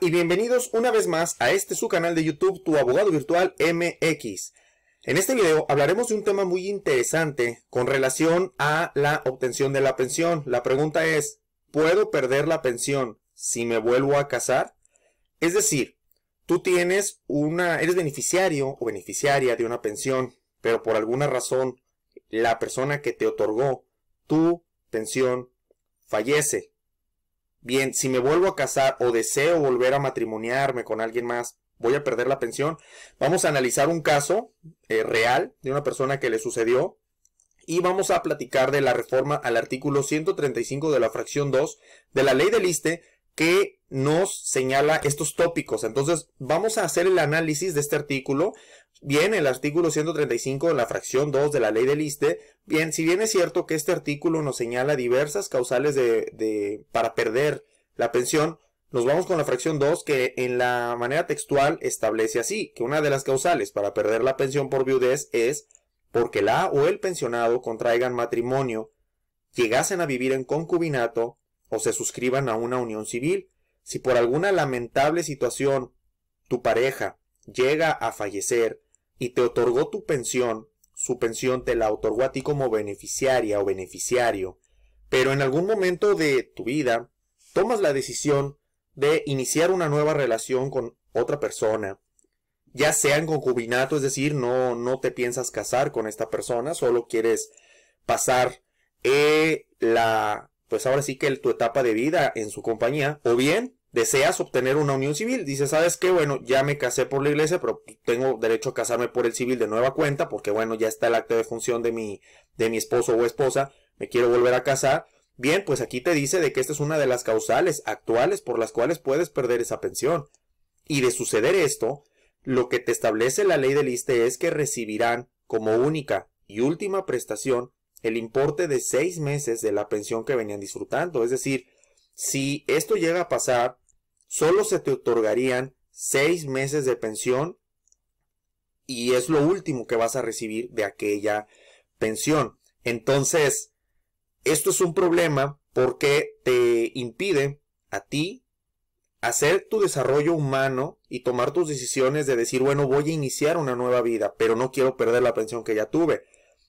y bienvenidos una vez más a este su canal de YouTube Tu Abogado Virtual MX. En este video hablaremos de un tema muy interesante con relación a la obtención de la pensión. La pregunta es, ¿puedo perder la pensión si me vuelvo a casar? Es decir, tú tienes una, eres beneficiario o beneficiaria de una pensión, pero por alguna razón la persona que te otorgó tu pensión fallece bien, si me vuelvo a casar o deseo volver a matrimoniarme con alguien más, voy a perder la pensión. Vamos a analizar un caso eh, real de una persona que le sucedió y vamos a platicar de la reforma al artículo 135 de la fracción 2 de la ley del ISTE que nos señala estos tópicos. Entonces, vamos a hacer el análisis de este artículo, Bien, el artículo 135 de la fracción 2 de la ley del ISTE, bien, si bien es cierto que este artículo nos señala diversas causales de, de, para perder la pensión, nos vamos con la fracción 2 que en la manera textual establece así, que una de las causales para perder la pensión por viudez es porque la o el pensionado contraigan matrimonio, llegasen a vivir en concubinato o se suscriban a una unión civil. Si por alguna lamentable situación tu pareja llega a fallecer y te otorgó tu pensión, su pensión te la otorgó a ti como beneficiaria o beneficiario, pero en algún momento de tu vida tomas la decisión de iniciar una nueva relación con otra persona, ya sea en concubinato, es decir, no, no te piensas casar con esta persona, solo quieres pasar eh, la, pues ahora sí que tu etapa de vida en su compañía, o bien deseas obtener una unión civil. Dice, ¿sabes qué? Bueno, ya me casé por la iglesia, pero tengo derecho a casarme por el civil de nueva cuenta, porque bueno, ya está el acto de función de mi, de mi esposo o esposa, me quiero volver a casar. Bien, pues aquí te dice de que esta es una de las causales actuales por las cuales puedes perder esa pensión. Y de suceder esto, lo que te establece la ley del ISTE es que recibirán como única y última prestación el importe de seis meses de la pensión que venían disfrutando. Es decir, si esto llega a pasar, solo se te otorgarían seis meses de pensión y es lo último que vas a recibir de aquella pensión. Entonces, esto es un problema porque te impide a ti hacer tu desarrollo humano y tomar tus decisiones de decir, bueno, voy a iniciar una nueva vida, pero no quiero perder la pensión que ya tuve.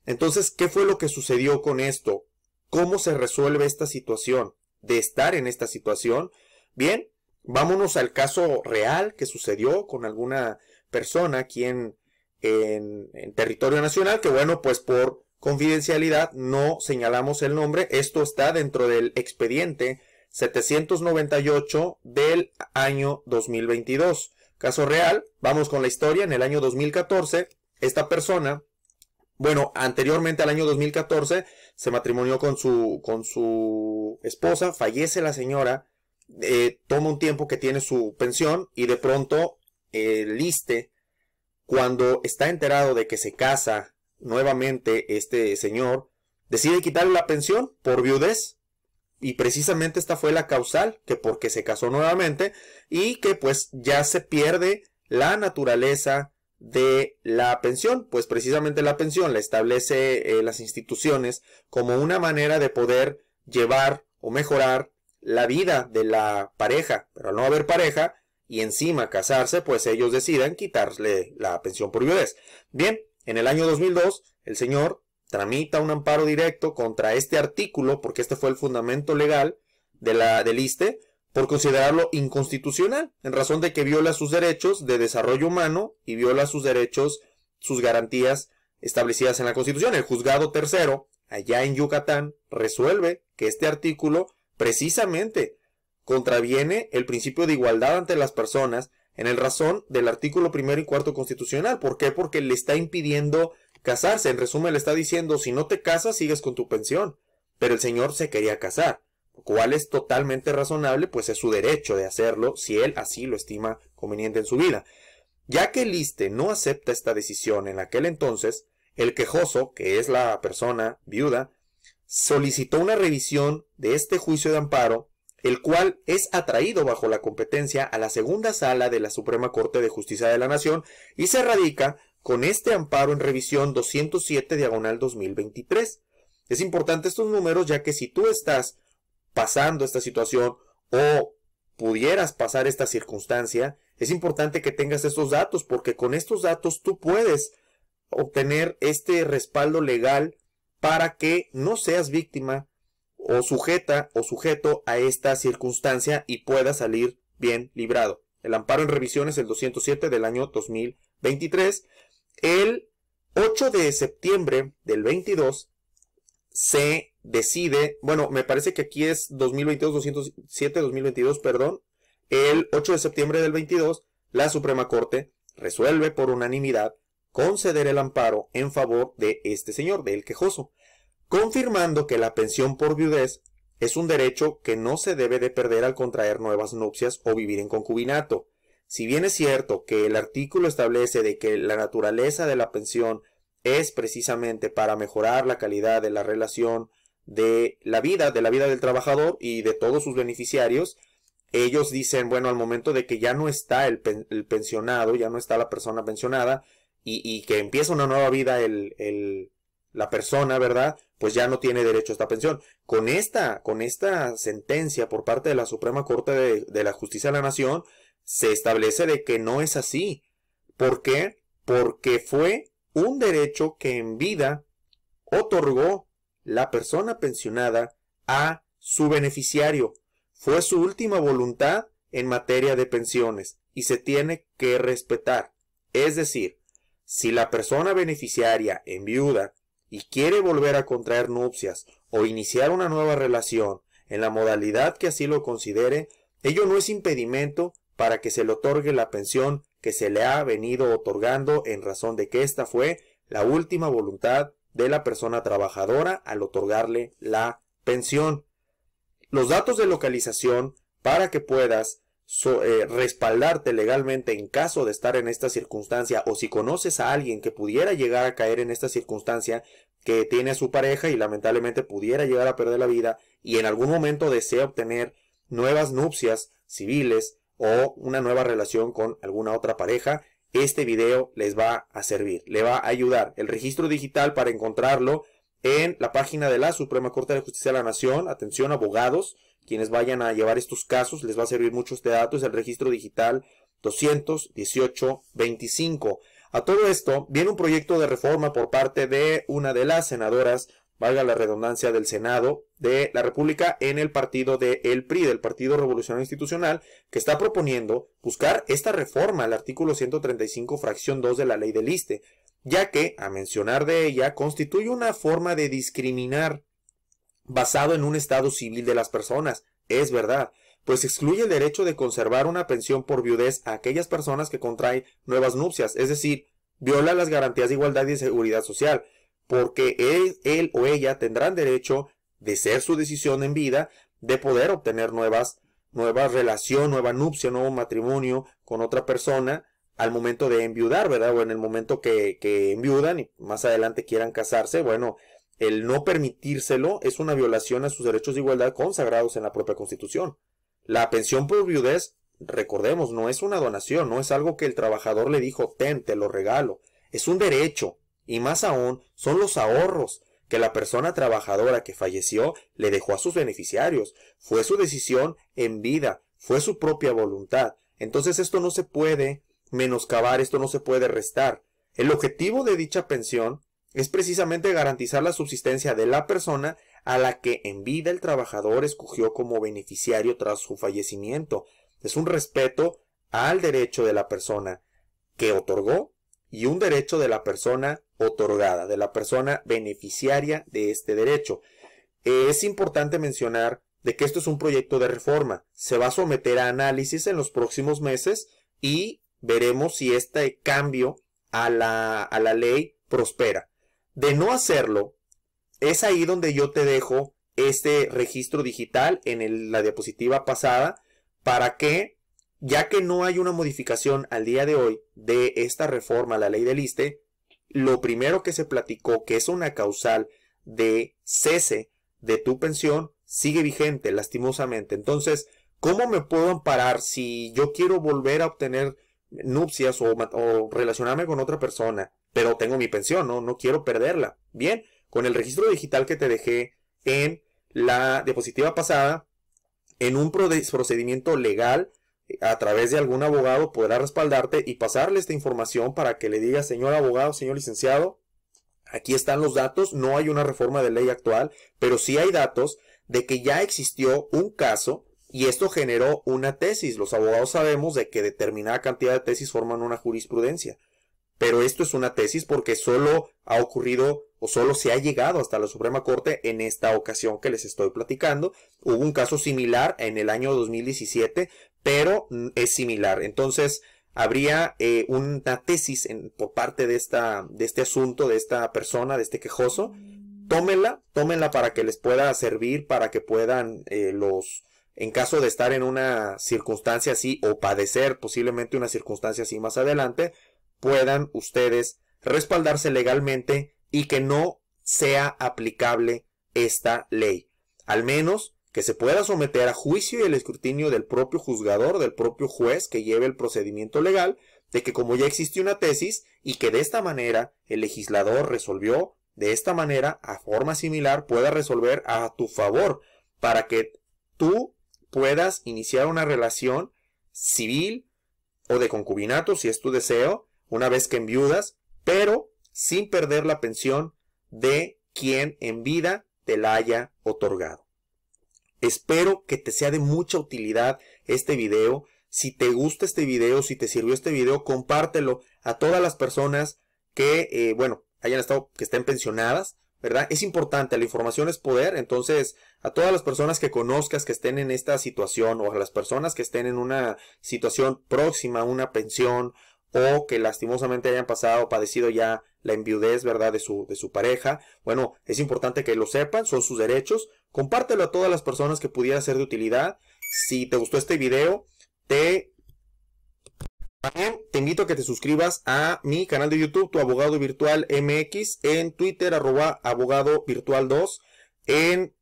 Entonces, ¿qué fue lo que sucedió con esto? ¿Cómo se resuelve esta situación? De estar en esta situación, bien, Vámonos al caso real que sucedió con alguna persona aquí en, territorio nacional, que bueno, pues por confidencialidad no señalamos el nombre. Esto está dentro del expediente 798 del año 2022. Caso real, vamos con la historia. En el año 2014, esta persona, bueno, anteriormente al año 2014, se matrimonió con su, con su esposa, fallece la señora eh, toma un tiempo que tiene su pensión y de pronto eh, liste cuando está enterado de que se casa nuevamente este señor, decide quitarle la pensión por viudez. Y precisamente esta fue la causal, que porque se casó nuevamente y que pues ya se pierde la naturaleza de la pensión, pues precisamente la pensión la establece eh, las instituciones como una manera de poder llevar o mejorar la vida de la pareja, pero al no haber pareja y encima casarse, pues ellos decidan quitarle la pensión por viudez. Bien, en el año 2002, el señor tramita un amparo directo contra este artículo, porque este fue el fundamento legal de la, del ISTE, por considerarlo inconstitucional, en razón de que viola sus derechos de desarrollo humano y viola sus derechos, sus garantías establecidas en la Constitución. El juzgado tercero, allá en Yucatán, resuelve que este artículo precisamente contraviene el principio de igualdad ante las personas en el razón del artículo primero y cuarto constitucional. ¿Por qué? Porque le está impidiendo casarse. En resumen, le está diciendo, si no te casas, sigues con tu pensión. Pero el señor se quería casar, lo cual es totalmente razonable, pues es su derecho de hacerlo si él así lo estima conveniente en su vida. Ya que Liste no acepta esta decisión en aquel entonces, el quejoso, que es la persona viuda, solicitó una revisión de este juicio de amparo, el cual es atraído bajo la competencia a la segunda sala de la Suprema Corte de Justicia de la Nación y se radica con este amparo en revisión 207 diagonal 2023. Es importante estos números ya que si tú estás pasando esta situación o pudieras pasar esta circunstancia, es importante que tengas estos datos porque con estos datos tú puedes obtener este respaldo legal para que no seas víctima o sujeta o sujeto a esta circunstancia y puedas salir bien librado. El amparo en revisión es el 207 del año 2023. El 8 de septiembre del 22 se decide, bueno, me parece que aquí es 2022-207-2022, perdón, el 8 de septiembre del 22, la Suprema Corte resuelve por unanimidad conceder el amparo en favor de este señor, del quejoso, confirmando que la pensión por viudez es un derecho que no se debe de perder al contraer nuevas nupcias o vivir en concubinato. Si bien es cierto que el artículo establece de que la naturaleza de la pensión es precisamente para mejorar la calidad de la relación de la vida, de la vida del trabajador y de todos sus beneficiarios, ellos dicen, bueno, al momento de que ya no está el, el pensionado, ya no está la persona pensionada, y, que empieza una nueva vida el, la persona, ¿verdad? Pues ya no tiene derecho a esta pensión. Con esta, con esta sentencia por parte de la Suprema Corte de, de la Justicia de la Nación, se establece de que no es así. ¿Por qué? Porque fue un derecho que en vida otorgó la persona pensionada a su beneficiario. Fue su última voluntad en materia de pensiones y se tiene que respetar. Es decir, si la persona beneficiaria enviuda y quiere volver a contraer nupcias o iniciar una nueva relación en la modalidad que así lo considere, ello no es impedimento para que se le otorgue la pensión que se le ha venido otorgando en razón de que esta fue la última voluntad de la persona trabajadora al otorgarle la pensión. Los datos de localización para que puedas eh, respaldarte legalmente en caso de estar en esta circunstancia o si conoces a alguien que pudiera llegar a caer en esta circunstancia, que tiene a su pareja y lamentablemente pudiera llegar a perder la vida y en algún momento desea obtener nuevas nupcias civiles o una nueva relación con alguna otra pareja, este video les va a servir, le va a ayudar. El registro digital para encontrarlo en la página de la Suprema Corte de Justicia de la Nación, atención abogados, quienes vayan a llevar estos casos, les va a servir mucho este dato, es el registro digital 21825. A todo esto viene un proyecto de reforma por parte de una de las senadoras, valga la redundancia, del Senado de la República en el partido de El PRI, del Partido Revolucionario Institucional, que está proponiendo buscar esta reforma al artículo 135, fracción 2 de la ley del ISTE, ya que, a mencionar de ella, constituye una forma de discriminar basado en un estado civil de las personas. Es verdad, pues excluye el derecho de conservar una pensión por viudez a aquellas personas que contraen nuevas nupcias, es decir, viola las garantías de igualdad y seguridad social, porque él, o ella tendrán derecho, de ser su decisión en vida, de poder obtener nuevas, nueva relación, nueva nupcia, nuevo matrimonio con otra persona al momento de enviudar, ¿verdad? O en el momento que, que enviudan y más adelante quieran casarse, bueno, el no permitírselo es una violación a sus derechos de igualdad consagrados en la propia Constitución. La pensión por viudez, recordemos, no es una donación, no es algo que el trabajador le dijo, ten, te lo regalo, es un derecho, y más aún son los ahorros que la persona trabajadora que falleció le dejó a sus beneficiarios. Fue su decisión en vida, fue su propia voluntad. Entonces esto no se puede menoscabar, esto no se puede restar. El objetivo de dicha pensión es precisamente garantizar la subsistencia de la persona a la que en vida el trabajador escogió como beneficiario tras su fallecimiento. Es un respeto al derecho de la persona que otorgó y un derecho de la persona otorgada, de la persona beneficiaria de este derecho. Es importante mencionar de que esto es un proyecto de reforma. Se va a someter a análisis en los próximos meses y veremos si este cambio a la, a la ley prospera. De no hacerlo, es ahí donde yo te dejo este registro digital en la diapositiva pasada para que, ya que no hay una modificación al día de hoy de esta reforma a la ley del ISTE, lo primero que se platicó, que es una causal de cese de tu pensión, sigue vigente, lastimosamente. Entonces, ¿cómo me puedo amparar si yo quiero volver a obtener nupcias o, relacionarme con otra persona, pero tengo mi pensión, ¿no? no quiero perderla. Bien, con el registro digital que te dejé en la diapositiva pasada, en un procedimiento legal, a través de algún abogado podrá respaldarte y pasarle esta información para que le diga, señor abogado, señor licenciado, aquí están los datos, no hay una reforma de ley actual, pero sí hay datos de que ya existió un caso y esto generó una tesis. Los abogados sabemos de que determinada cantidad de tesis forman una jurisprudencia. Pero esto es una tesis porque solo ha ocurrido o solo se ha llegado hasta la Suprema Corte en esta ocasión que les estoy platicando. Hubo un caso similar en el año 2017, pero es similar. Entonces, habría eh, una tesis en, por parte de, esta, de este asunto, de esta persona, de este quejoso. Tómenla, tómenla para que les pueda servir, para que puedan eh, los, en caso de estar en una circunstancia así o padecer posiblemente una circunstancia así más adelante, puedan ustedes respaldarse legalmente y que no sea aplicable esta ley. Al menos que se pueda someter a juicio y el escrutinio del propio juzgador, del propio juez que lleve el procedimiento legal, de que como ya existe una tesis y que de esta manera el legislador resolvió, de esta manera, a forma similar, pueda resolver a tu favor, para que tú puedas iniciar una relación civil o de concubinato, si es tu deseo, una vez que enviudas, pero sin perder la pensión de quien en vida te la haya otorgado. Espero que te sea de mucha utilidad este video. Si te gusta este video, si te sirvió este video, compártelo a todas las personas que, eh, bueno, hayan estado, que estén pensionadas ¿verdad? Es importante, la información es poder, entonces a todas las personas que conozcas que estén en esta situación o a las personas que estén en una situación próxima a una pensión o que lastimosamente hayan pasado o padecido ya la enviudez, ¿verdad? De su, de su pareja. Bueno, es importante que lo sepan, son sus derechos. Compártelo a todas las personas que pudiera ser de utilidad. Si te gustó este video, te también te invito a que te suscribas a mi canal de YouTube, Tu Abogado Virtual MX, en Twitter, arroba abogado virtual 2, en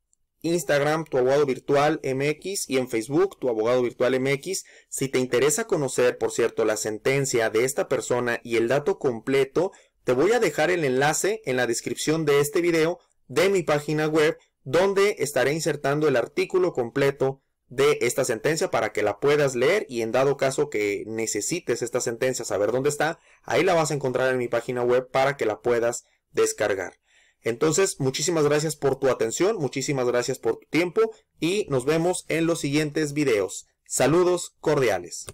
Instagram, tu abogado virtual MX y en Facebook, tu abogado virtual MX. Si te interesa conocer, por cierto, la sentencia de esta persona y el dato completo, te voy a dejar el enlace en la descripción de este video de mi página web, donde estaré insertando el artículo completo de esta sentencia para que la puedas leer y en dado caso que necesites esta sentencia, saber dónde está, ahí la vas a encontrar en mi página web para que la puedas descargar. Entonces, muchísimas gracias por tu atención, muchísimas gracias por tu tiempo y nos vemos en los siguientes videos. Saludos cordiales.